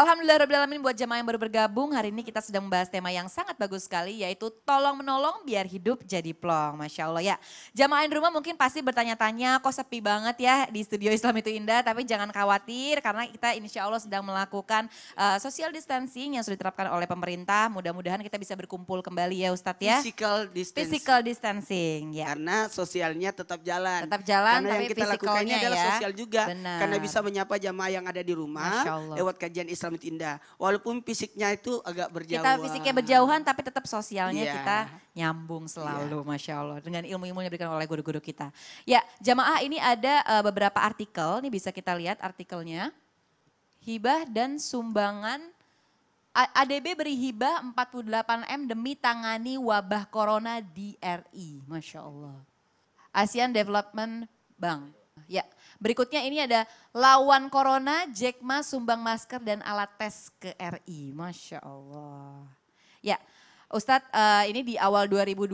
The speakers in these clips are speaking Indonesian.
Alhamdulillah Rabbil buat jemaah yang baru bergabung. Hari ini kita sedang membahas tema yang sangat bagus sekali yaitu tolong menolong biar hidup jadi plong. Masya Allah ya. yang di rumah mungkin pasti bertanya-tanya kok sepi banget ya di studio Islam itu indah. Tapi jangan khawatir karena kita insya Allah sedang melakukan uh, social distancing yang sudah diterapkan oleh pemerintah. Mudah-mudahan kita bisa berkumpul kembali ya Ustadz ya. Physical distancing. Physical distancing ya. Karena sosialnya tetap jalan. Tetap jalan karena tapi yang kita lakukannya adalah ya. sosial juga. Benar. Karena bisa menyapa jamaah yang ada di rumah lewat kajian Islam sangat indah. Walaupun fisiknya itu agak berjauhan. Kita fisiknya berjauhan tapi tetap sosialnya yeah. kita nyambung selalu, yeah. Masya Allah. Dengan ilmu-ilmu yang diberikan oleh guru-guru kita. Ya, jamaah ini ada e, beberapa artikel, ini bisa kita lihat artikelnya. Hibah dan sumbangan ADB beri hibah 48M demi tangani wabah corona di RI. Masya Allah. ASEAN Development Bank. Ya, berikutnya ini ada lawan corona, Jack Ma sumbang masker dan alat tes ke RI. Masya Allah. Ya, Ustadz uh, ini di awal 2020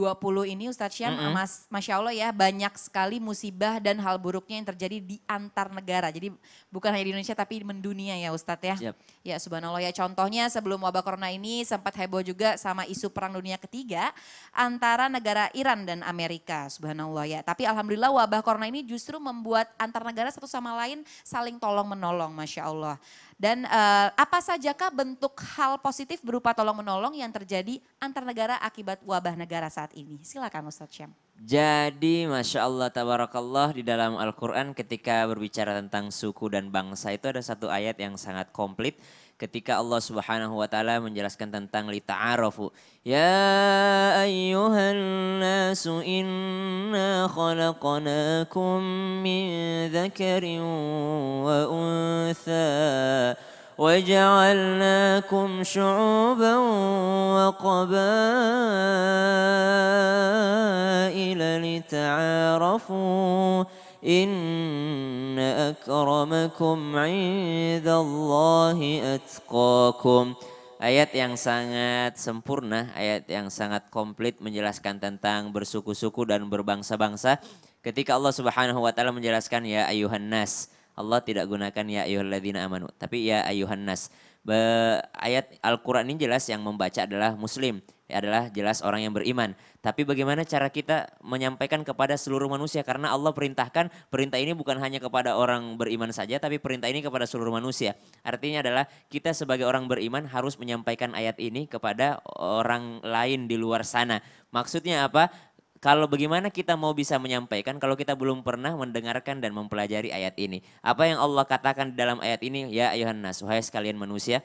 ini Ustadz Syam, mm -hmm. mas, Masya Allah ya banyak sekali musibah dan hal buruknya yang terjadi di antar negara. Jadi bukan hanya di Indonesia tapi mendunia ya Ustadz ya. Yep. Ya subhanallah ya contohnya sebelum wabah corona ini sempat heboh juga sama isu perang dunia ketiga antara negara Iran dan Amerika subhanallah ya. Tapi Alhamdulillah wabah corona ini justru membuat antar negara satu sama lain saling tolong menolong Masya Allah. Dan uh, apa sajakah bentuk hal positif berupa tolong menolong yang terjadi antar negara akibat wabah negara saat ini. Silakan Ustaz Syam. Jadi Masya Allah Tabarakallah di dalam Al-Quran ketika berbicara tentang suku dan bangsa itu ada satu ayat yang sangat komplit ketika Allah Subhanahu wa taala menjelaskan tentang li ta'arafu ya ayyuhan nasu inna khalaqnakum min dzakarin wa untha syu'uban wa قبائل لتعارفوا إن أكرمكم عند الله أتقاكم Ayat yang sangat sempurna, ayat yang sangat komplit menjelaskan tentang bersuku-suku dan berbangsa-bangsa. Ketika Allah Subhanahu wa taala menjelaskan ya ayuhan nas, Allah tidak gunakan ya ayyuhalladzina amanu, tapi ya ayuhan nas ayat Al-Quran ini jelas yang membaca adalah muslim, adalah jelas orang yang beriman. Tapi bagaimana cara kita menyampaikan kepada seluruh manusia? Karena Allah perintahkan, perintah ini bukan hanya kepada orang beriman saja, tapi perintah ini kepada seluruh manusia. Artinya adalah kita sebagai orang beriman harus menyampaikan ayat ini kepada orang lain di luar sana. Maksudnya apa? kalau bagaimana kita mau bisa menyampaikan kalau kita belum pernah mendengarkan dan mempelajari ayat ini. Apa yang Allah katakan dalam ayat ini, ya ayuhan nas, sekalian manusia,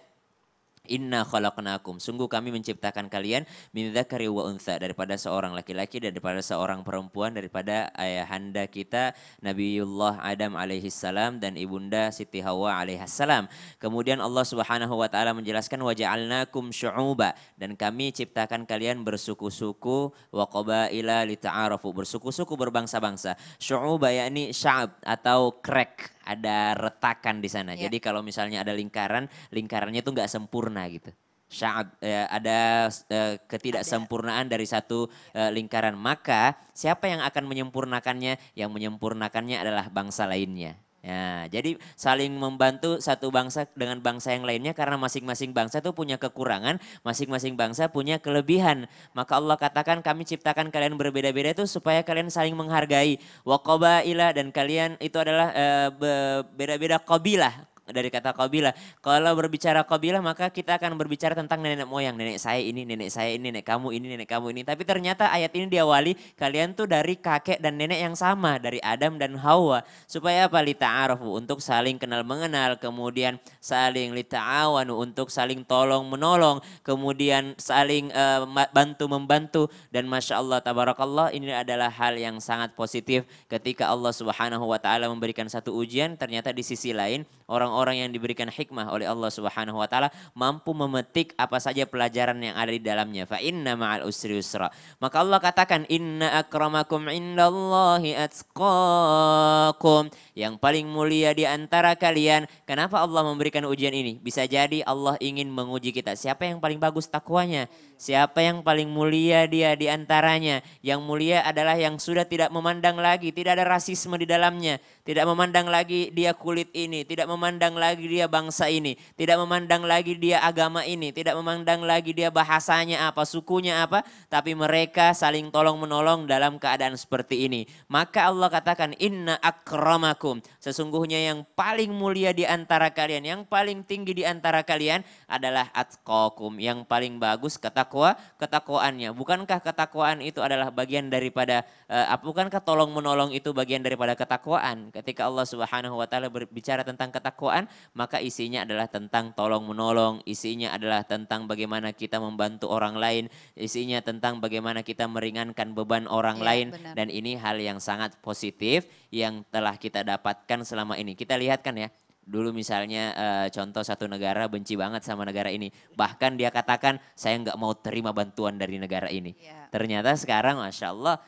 Inna khalaqnakum. Sungguh kami menciptakan kalian min dzakari wa untha daripada seorang laki-laki dan daripada seorang perempuan daripada ayahanda kita Nabiullah Adam alaihi salam dan ibunda Siti Hawa alaihi salam. Kemudian Allah Subhanahu wa taala menjelaskan wa ja'alnakum syu'uba dan kami ciptakan kalian bersuku-suku wa qabaila lita'arafu bersuku-suku berbangsa-bangsa. Syu'uba yakni sya'ab atau crack ada retakan di sana. Ya. Jadi kalau misalnya ada lingkaran, lingkarannya tuh nggak sempurna gitu. Syaat, eh, ya, ada eh, ketidaksempurnaan dari satu eh, lingkaran, maka siapa yang akan menyempurnakannya? Yang menyempurnakannya adalah bangsa lainnya. Ya, jadi saling membantu satu bangsa dengan bangsa yang lainnya karena masing-masing bangsa itu punya kekurangan, masing-masing bangsa punya kelebihan. Maka Allah katakan kami ciptakan kalian berbeda-beda itu supaya kalian saling menghargai. Wa qabaila dan kalian itu adalah eh, berbeda beda kabilah dari kata kabila. Kalau berbicara kabila maka kita akan berbicara tentang nenek moyang, nenek saya ini, nenek saya ini, nenek kamu ini, nenek kamu ini. Tapi ternyata ayat ini diawali kalian tuh dari kakek dan nenek yang sama, dari Adam dan Hawa. Supaya apa? Lita'arafu untuk saling kenal mengenal, kemudian saling lita'awanu untuk saling tolong menolong, kemudian saling uh, bantu membantu dan masya Allah tabarakallah ini adalah hal yang sangat positif ketika Allah Subhanahu wa taala memberikan satu ujian ternyata di sisi lain orang-orang yang diberikan hikmah oleh Allah Subhanahu wa taala mampu memetik apa saja pelajaran yang ada di dalamnya. Fa inna ma'al usri yusra. Maka Allah katakan inna akramakum indallahi atqakum. Yang paling mulia di antara kalian. Kenapa Allah memberikan ujian ini? Bisa jadi Allah ingin menguji kita. Siapa yang paling bagus takwanya? Siapa yang paling mulia dia di antaranya? Yang mulia adalah yang sudah tidak memandang lagi, tidak ada rasisme di dalamnya tidak memandang lagi dia kulit ini, tidak memandang lagi dia bangsa ini, tidak memandang lagi dia agama ini, tidak memandang lagi dia bahasanya apa, sukunya apa, tapi mereka saling tolong-menolong dalam keadaan seperti ini. Maka Allah katakan, "Inna akramakum." Sesungguhnya yang paling mulia di antara kalian, yang paling tinggi di antara kalian adalah atqakum, yang paling bagus ketakwa, ketakwaannya. Bukankah ketakwaan itu adalah bagian daripada uh, bukankah tolong-menolong itu bagian daripada ketakwaan? Ketika Allah Subhanahu wa taala berbicara tentang ketakwaan, maka isinya adalah tentang tolong menolong, isinya adalah tentang bagaimana kita membantu orang lain, isinya tentang bagaimana kita meringankan beban orang ya, lain benar. dan ini hal yang sangat positif yang telah kita dapatkan selama ini. Kita lihatkan ya, Dulu misalnya uh, contoh satu negara benci banget sama negara ini. Bahkan dia katakan saya nggak mau terima bantuan dari negara ini. Yeah. Ternyata sekarang Masya Allah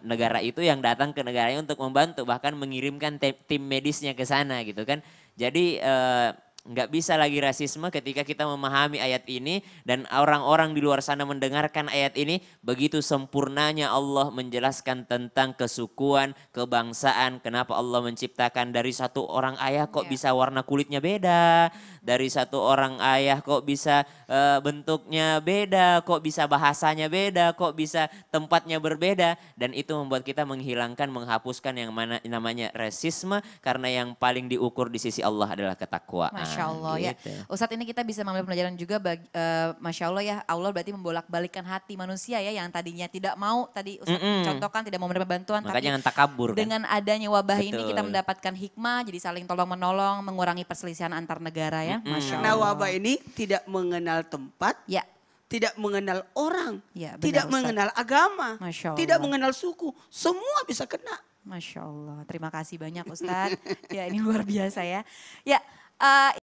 negara itu yang datang ke negaranya untuk membantu. Bahkan mengirimkan tim medisnya ke sana gitu kan. Jadi uh, Nggak bisa lagi rasisme ketika kita memahami ayat ini dan orang-orang di luar sana mendengarkan ayat ini. Begitu sempurnanya Allah menjelaskan tentang kesukuan, kebangsaan. Kenapa Allah menciptakan dari satu orang ayah kok iya. bisa warna kulitnya beda. Dari satu orang ayah kok bisa uh, bentuknya beda, kok bisa bahasanya beda, kok bisa tempatnya berbeda. Dan itu membuat kita menghilangkan, menghapuskan yang mana namanya rasisme. Karena yang paling diukur di sisi Allah adalah ketakwaan. Masya Allah ya. gitu. ya. Ustadz ini kita bisa mengambil pelajaran juga bagi, uh, Masya Allah ya Allah berarti membolak-balikan hati manusia ya yang tadinya tidak mau tadi Ustadz mm -mm. contohkan tidak mau menerima bantuan. Maka tapi jangan takabur kan. Dengan adanya wabah Betul. ini kita mendapatkan hikmah jadi saling tolong-menolong mengurangi perselisihan antar negara ya. Mm -mm. Masya nah, Allah. Nah wabah ini tidak mengenal tempat. Ya tidak mengenal orang, ya, benar, tidak Ustaz. mengenal agama, Masya Allah. tidak mengenal suku, semua bisa kena. Masya Allah, terima kasih banyak Ustadz. ya ini luar biasa ya. Ya uh,